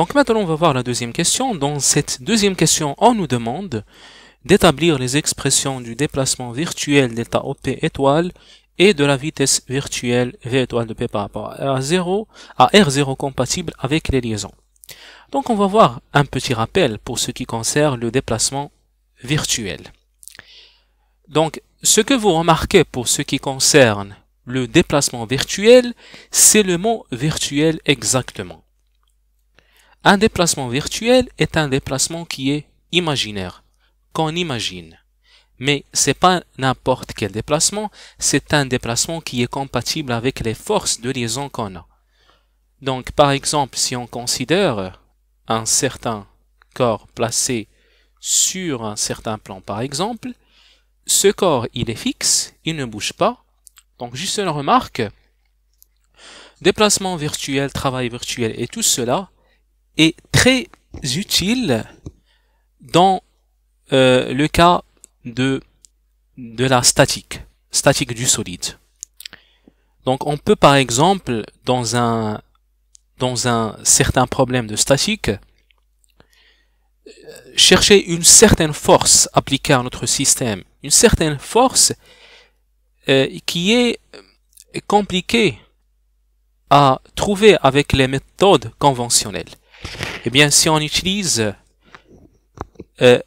Donc maintenant, on va voir la deuxième question. Dans cette deuxième question, on nous demande d'établir les expressions du déplacement virtuel d'état OP étoile et de la vitesse virtuelle V étoile de P par rapport à R0, à R0 compatible avec les liaisons. Donc on va voir un petit rappel pour ce qui concerne le déplacement virtuel. Donc ce que vous remarquez pour ce qui concerne le déplacement virtuel, c'est le mot virtuel exactement. Un déplacement virtuel est un déplacement qui est imaginaire, qu'on imagine. Mais c'est pas n'importe quel déplacement, c'est un déplacement qui est compatible avec les forces de liaison qu'on a. Donc, par exemple, si on considère un certain corps placé sur un certain plan, par exemple, ce corps, il est fixe, il ne bouge pas. Donc, juste une remarque. Déplacement virtuel, travail virtuel et tout cela, est très utile dans euh, le cas de, de la statique, statique du solide. Donc on peut par exemple, dans un, dans un certain problème de statique, euh, chercher une certaine force appliquée à notre système, une certaine force euh, qui est compliquée à trouver avec les méthodes conventionnelles. Eh bien, si on utilise euh,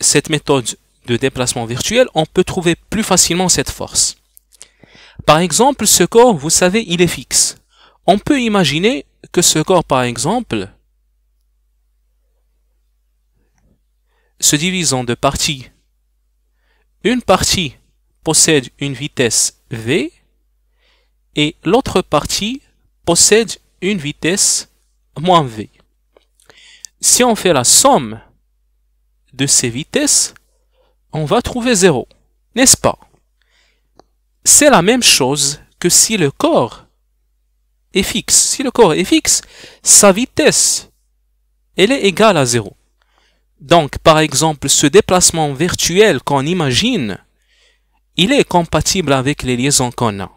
cette méthode de déplacement virtuel, on peut trouver plus facilement cette force. Par exemple, ce corps, vous savez, il est fixe. On peut imaginer que ce corps, par exemple, se divise en deux parties. Une partie possède une vitesse v et l'autre partie possède une vitesse moins v. Si on fait la somme de ces vitesses, on va trouver 0, n'est-ce pas C'est la même chose que si le corps est fixe. Si le corps est fixe, sa vitesse, elle est égale à 0. Donc, par exemple, ce déplacement virtuel qu'on imagine, il est compatible avec les liaisons qu'on a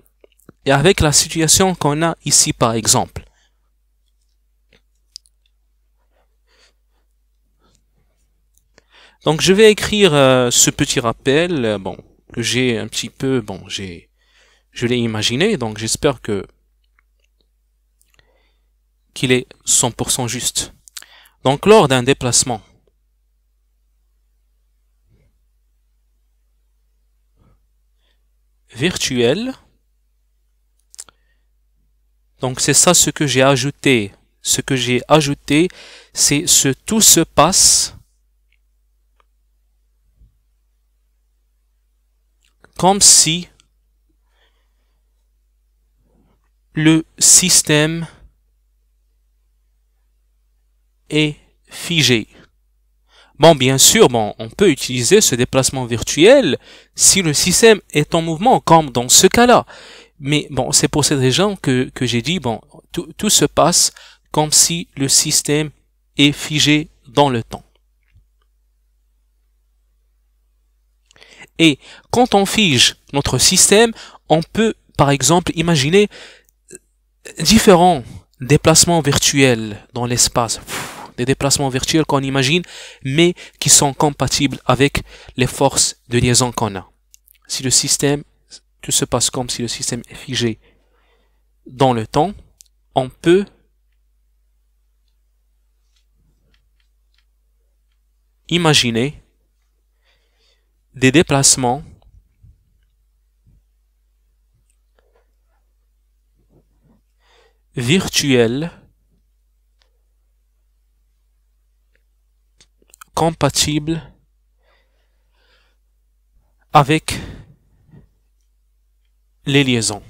et avec la situation qu'on a ici, par exemple. Donc je vais écrire euh, ce petit rappel, euh, bon, que j'ai un petit peu, bon, j'ai, je l'ai imaginé, donc j'espère que qu'il est 100% juste. Donc lors d'un déplacement, virtuel, donc c'est ça ce que j'ai ajouté. Ce que j'ai ajouté, c'est ce tout se passe comme si le système est figé. Bon, bien sûr, bon, on peut utiliser ce déplacement virtuel si le système est en mouvement, comme dans ce cas-là. Mais bon, c'est pour cette raison que, j'ai dit, bon, tout se passe comme si le système est figé dans le temps. Et quand on fige notre système, on peut par exemple imaginer différents déplacements virtuels dans l'espace, des déplacements virtuels qu'on imagine, mais qui sont compatibles avec les forces de liaison qu'on a. Si le système, tout se passe comme si le système est figé dans le temps, on peut imaginer des déplacements virtuels compatibles avec les liaisons.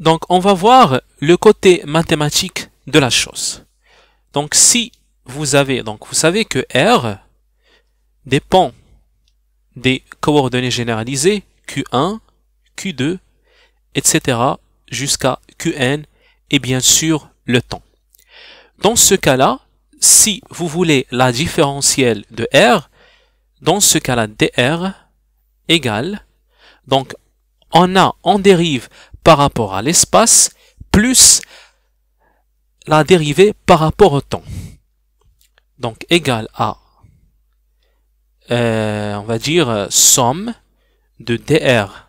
Donc, on va voir le côté mathématique de la chose. Donc, si vous avez, donc vous savez que R dépend des coordonnées généralisées Q1, Q2, etc. jusqu'à Qn et bien sûr le temps. Dans ce cas-là, si vous voulez la différentielle de R, dans ce cas-là, dr égale, donc on a en dérive par rapport à l'espace, plus la dérivée par rapport au temps donc égal à, euh, on va dire, somme de dr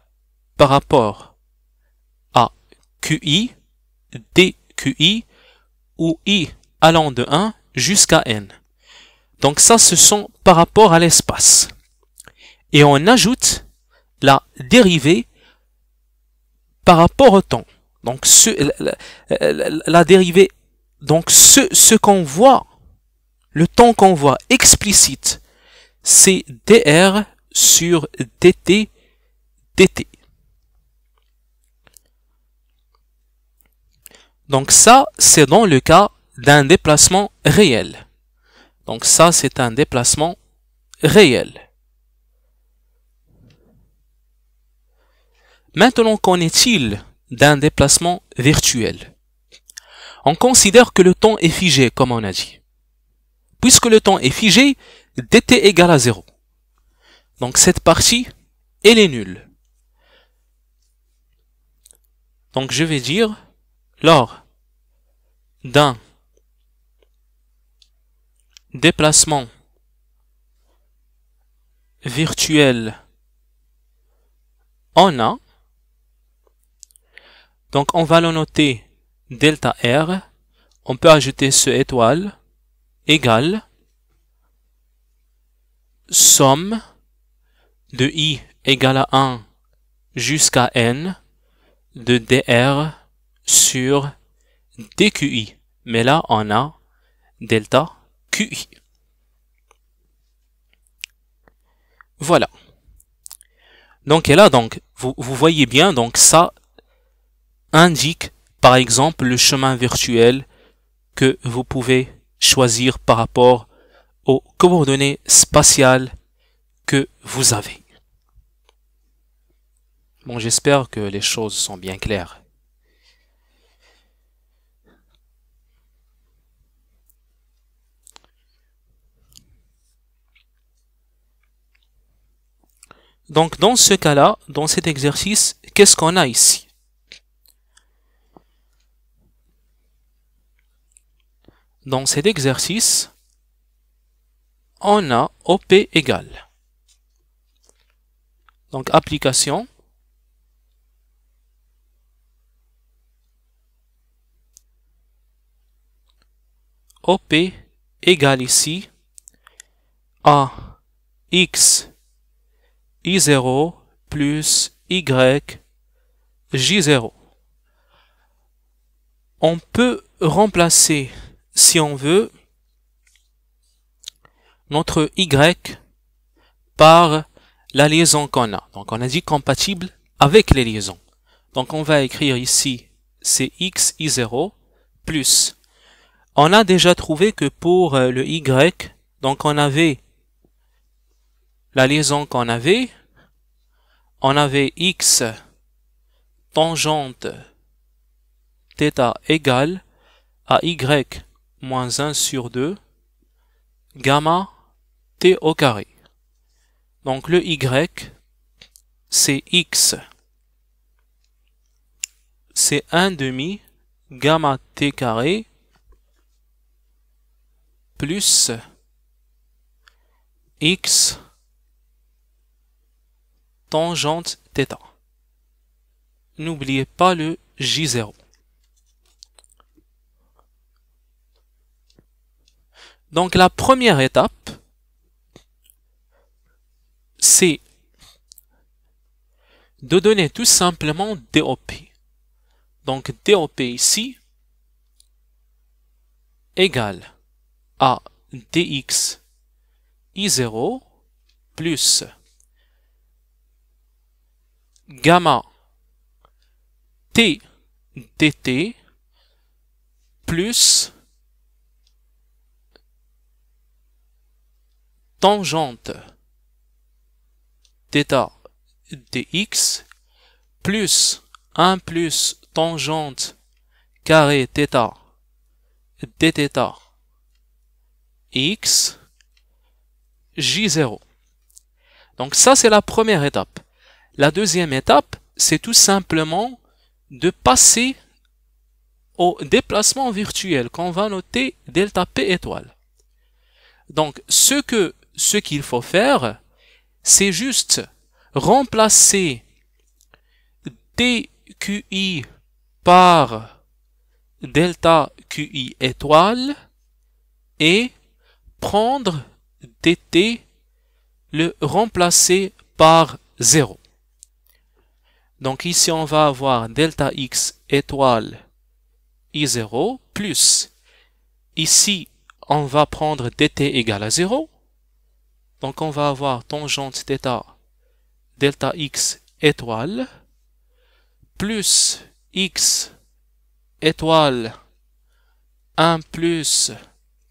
par rapport à qi, dqi, ou i allant de 1 jusqu'à n. Donc ça, ce sont par rapport à l'espace. Et on ajoute la dérivée par rapport au temps. Donc la, la, dérivée, donc ce, ce qu'on voit le temps qu'on voit explicite, c'est dr sur dt dt. Donc ça, c'est dans le cas d'un déplacement réel. Donc ça, c'est un déplacement réel. Maintenant, qu'en est-il d'un déplacement virtuel On considère que le temps est figé, comme on a dit puisque le temps est figé, dt égale à 0. Donc cette partie, elle est nulle. Donc je vais dire, lors d'un déplacement virtuel en A, donc on va le noter delta R, on peut ajouter ce étoile, égale somme de i égale à 1 jusqu'à n de dr sur dqi. Mais là, on a delta qi. Voilà. Donc, et là, donc, vous, vous voyez bien, donc ça indique, par exemple, le chemin virtuel que vous pouvez choisir par rapport aux coordonnées spatiales que vous avez. Bon, j'espère que les choses sont bien claires. Donc dans ce cas-là, dans cet exercice, qu'est-ce qu'on a ici Dans cet exercice, on a OP égale. Donc application. OP égale ici à x i0 plus y j0. On peut remplacer si on veut, notre Y par la liaison qu'on a. Donc on a dit compatible avec les liaisons. Donc on va écrire ici c'est x i0 plus. On a déjà trouvé que pour euh, le y, donc on avait la liaison qu'on avait, on avait x tangente θ égale à y moins 1 sur 2 gamma t au carré. Donc le y, c'est x, c'est 1 demi gamma t carré plus x tangente θ. N'oubliez pas le J0. Donc la première étape, c'est de donner tout simplement DOP. Donc DOP ici égale à dx i0 plus gamma t dt plus tangente θ dx plus 1 plus tangente carré θ dθ x j0. Donc ça c'est la première étape. La deuxième étape, c'est tout simplement de passer au déplacement virtuel qu'on va noter delta p étoile. Donc ce que ce qu'il faut faire, c'est juste remplacer dqi par delta QI étoile et prendre DT, le remplacer par 0. Donc ici, on va avoir delta x étoile I0 plus. Ici, on va prendre dt égal à 0. Donc on va avoir tangente θ delta x étoile plus x étoile 1 plus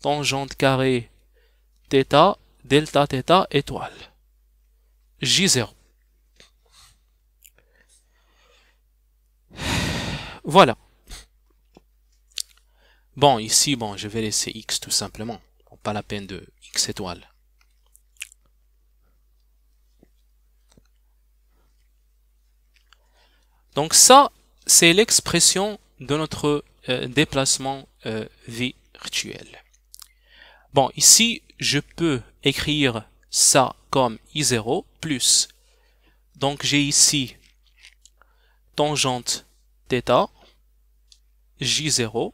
tangente carré θ delta θ étoile J0. Voilà. Bon, ici, bon, je vais laisser x tout simplement. Pas la peine de x étoile. Donc ça, c'est l'expression de notre euh, déplacement euh, virtuel. Bon, ici, je peux écrire ça comme I0 plus. Donc j'ai ici tangente θ, J0,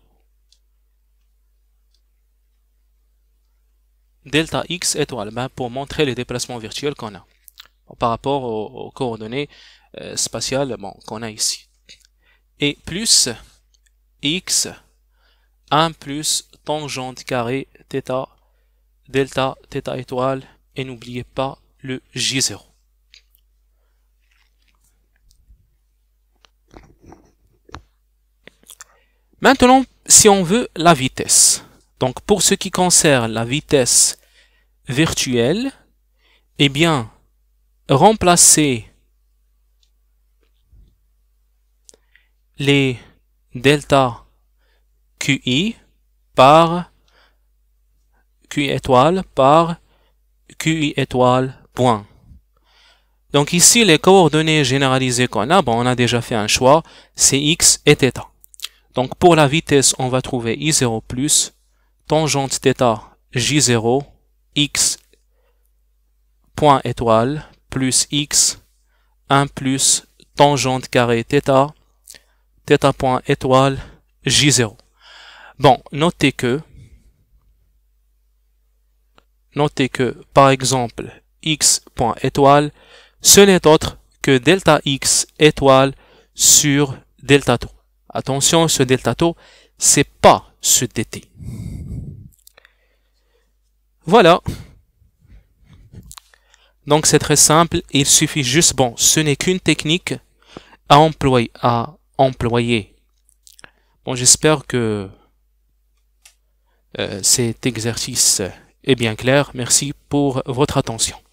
delta x étoile, ben, pour montrer les déplacements virtuels qu'on a par rapport aux coordonnées euh, spatiale qu'on a ici. Et plus x 1 plus tangente carré Theta delta Theta étoile et n'oubliez pas le J0. Maintenant, si on veut la vitesse. Donc pour ce qui concerne la vitesse virtuelle, eh bien, remplacer les delta QI par QI étoile par QI étoile point. Donc ici, les coordonnées généralisées qu'on a, bon, on a déjà fait un choix, c'est x et θ. Donc pour la vitesse, on va trouver i0 plus tangente Theta j0 x point étoile plus x 1 plus tangente carré θ θ point étoile J0. Bon, notez que, notez que, par exemple, x point étoile, ce n'est autre que delta x étoile sur delta t Attention, ce delta ce c'est pas ce dt. Voilà. Donc c'est très simple, il suffit juste, bon, ce n'est qu'une technique à employer à employé. Bon, j'espère que euh, cet exercice est bien clair. Merci pour votre attention.